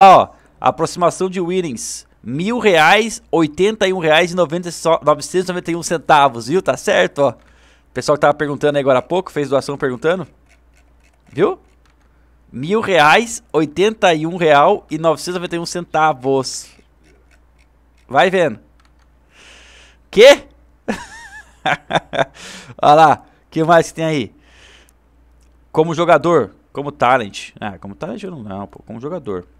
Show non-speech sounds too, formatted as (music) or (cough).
ó, aproximação de winnings. Mil reais, oitenta e um reais e e um centavos, viu? Tá certo, ó. pessoal que tava perguntando aí agora há pouco, fez doação perguntando. Viu? Mil reais, oitenta e um real e novecentos noventa e um centavos. Vai vendo. Que? (laughs) Olha lá, que mais que tem aí? Como jogador, como talent. Ah, como talent eu não, não pô, como jogador.